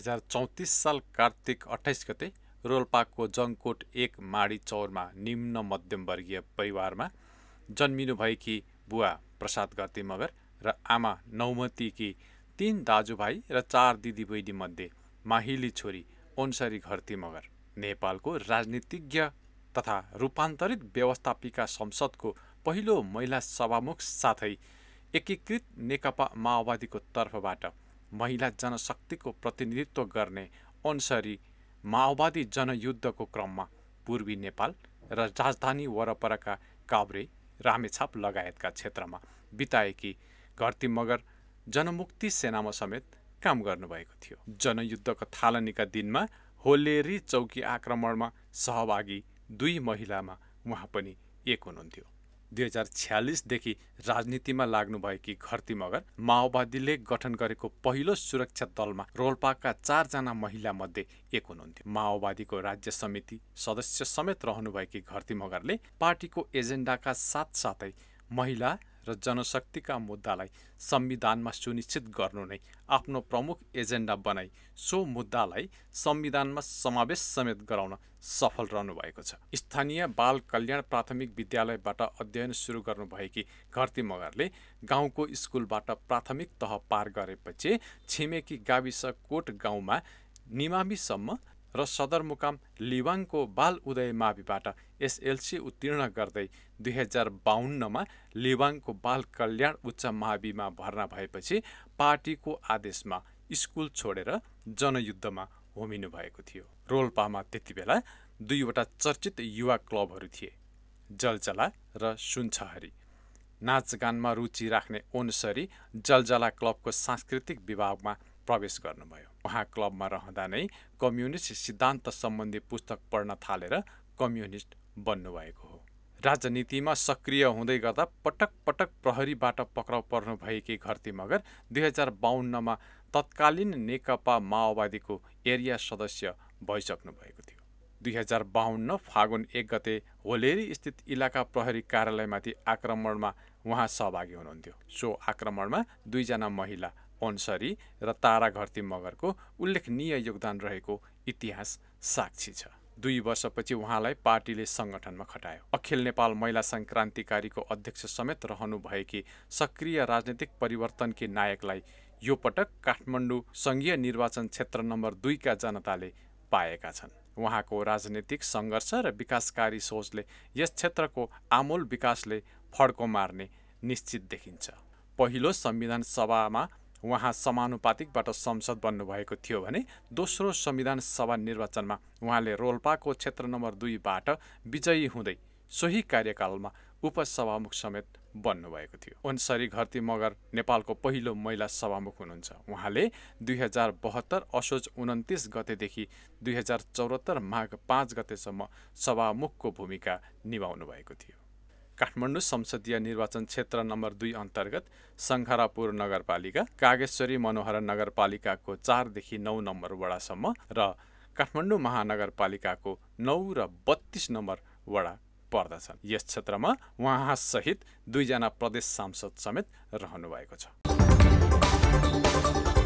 हजार चौतिस साल कार्तिक अठाइस गते रोल्पाको जङ्गकोट एक माडी चौरमा निम्न मध्यमवर्गीय परिवारमा जन्मिनुभएकी बुवा प्रसाद गते मगर र आमा नौमतीकी तीन दाजुभाइ र चार दिदीबहिनीमध्ये माहिली छोरी ओन्सरी घरती मगर नेपालको राजनीतिज्ञ तथा रूपान्तरित व्यवस्थापिका संसदको पहिलो महिला सभामुख साथै एकीकृत नेकपा माओवादीको तर्फबाट महिला जनशक्तिको प्रतिनिधित्व गर्ने अन्सरी माओवादी जनयुद्धको क्रममा पूर्वी नेपाल र राजधानी वरपरका काभ्रे रामेछाप लगायतका क्षेत्रमा बिताएकी घरती मगर जनमुक्ति सेनामा समेत काम गर्नुभएको थियो जनयुद्धको थालनीका दिनमा होलेरी चौकी आक्रमणमा सहभागी दुई महिलामा उहाँ पनि एक हुनुहुन्थ्यो दुई हजार छ्यालिसदेखि राजनीतिमा लाग्नुभएकी घरती मगर माओवादीले गठन गरेको पहिलो सुरक्षा दलमा रोल्पाका चारजना महिला मध्ये एक हुनुहुन्थ्यो माओवादीको राज्य समिति सदस्य समेत रहनुभएकी घरती मगरले पार्टीको एजेन्डाका साथसाथै महिला र जनशक्तिका मुद्दालाई संविधानमा सुनिश्चित गर्नु नै आफ्नो प्रमुख एजेन्डा बनाई सो मुद्दालाई संविधानमा समावेश समेत गराउन सफल रहनु भएको छ स्थानीय बाल कल्याण प्राथमिक विद्यालयबाट अध्ययन सुरु गर्नुभएकी घरती मगरले गाउँको स्कुलबाट प्राथमिक तह पार गरेपछि छिमेकी गाविस कोट गाउँमा निमामीसम्म र सदरमुकाम लिवाङको बाल उदय माविबाट एसएलसी उत्तीर्ण गर्दै दुई हजार बाहन्नमा लिवाङको बाल कल्याण उच्च माविमा भर्ना भएपछि पार्टीको आदेशमा स्कुल छोडेर जनयुद्धमा होमिनु भएको थियो रोल्पामा त्यति बेला दुईवटा चर्चित युवा क्लबहरू थिए जलजला र सुनछहरी नाचगानमा रुचि राख्ने ओनसरी जलजला क्लबको सांस्कृतिक विभागमा प्रवेश गर्नुभयो उहाँ क्लबमा रहँदा नै कम्युनिस्ट सिद्धान्त सम्बन्धी पुस्तक पढ्न थालेर कम्युनिस्ट बन्नुभएको हो राजनीतिमा सक्रिय हुँदै गर्दा पटक पटक प्रहरीबाट पक्राउ पर्नुभएकी घरती मगर दुई हजार बाहन्नमा तत्कालीन नेकपा माओवादीको एरिया सदस्य भइसक्नु भएको थियो दुई हजार बाहन्न फागुन एक गते होलेरी स्थित इलाका प्रहरी कार्यालयमाथि आक्रमणमा उहाँ सहभागी हुनुहुन्थ्यो सो आक्रमणमा दुईजना महिला ओन्सरी र तारा घरती मगरको उल्लेखनीय योगदान रहेको इतिहास साक्षी छ दुई वर्षपछि उहाँलाई पार्टीले सङ्गठनमा खटायो अखिल नेपाल महिला सङ्क्रान्तिकारीको अध्यक्ष समेत रहनुभएकी सक्रिय राजनैतिक परिवर्तनकी नायकलाई यो पटक काठमाडौँ सङ्घीय निर्वाचन क्षेत्र नम्बर दुईका जनताले पाएका छन् उहाँको राजनीतिक सङ्घर्ष र विकासकारी सोचले यस क्षेत्रको आमूल विकासले फड्को मार्ने निश्चित देखिन्छ पहिलो संविधान सभामा उहाँ समानुपातिकबाट संसद बन्नुभएको थियो भने दोस्रो संविधान सभा निर्वाचनमा उहाँले रोल्पाको क्षेत्र नम्बर दुईबाट विजयी हुँदै सोही कार्यकालमा उपसभामुख समेत बन्नुभएको थियो अन्सरी घरती मगर नेपालको पहिलो महिला सभामुख हुनुहुन्छ उहाँले दुई हजार बहत्तर असोज उन्तिस गतेदेखि दुई हजार चौहत्तर माघ पाँच गतेसम्म सभामुखको भूमिका निभाउनु भएको थियो काठमाडौँ संसदीय निर्वाचन क्षेत्र नम्बर दुई अन्तर्गत सङ्खरापुर नगरपालिका कागेश्वरी मनोहर नगरपालिकाको चारदेखि नौ नम्बर वडासम्म र काठमाडौँ महानगरपालिकाको नौ र बत्तिस नम्बर वडा पर्दछन् यस क्षेत्रमा उहाँसहित दुईजना प्रदेश सांसद समेत रहनु भएको छ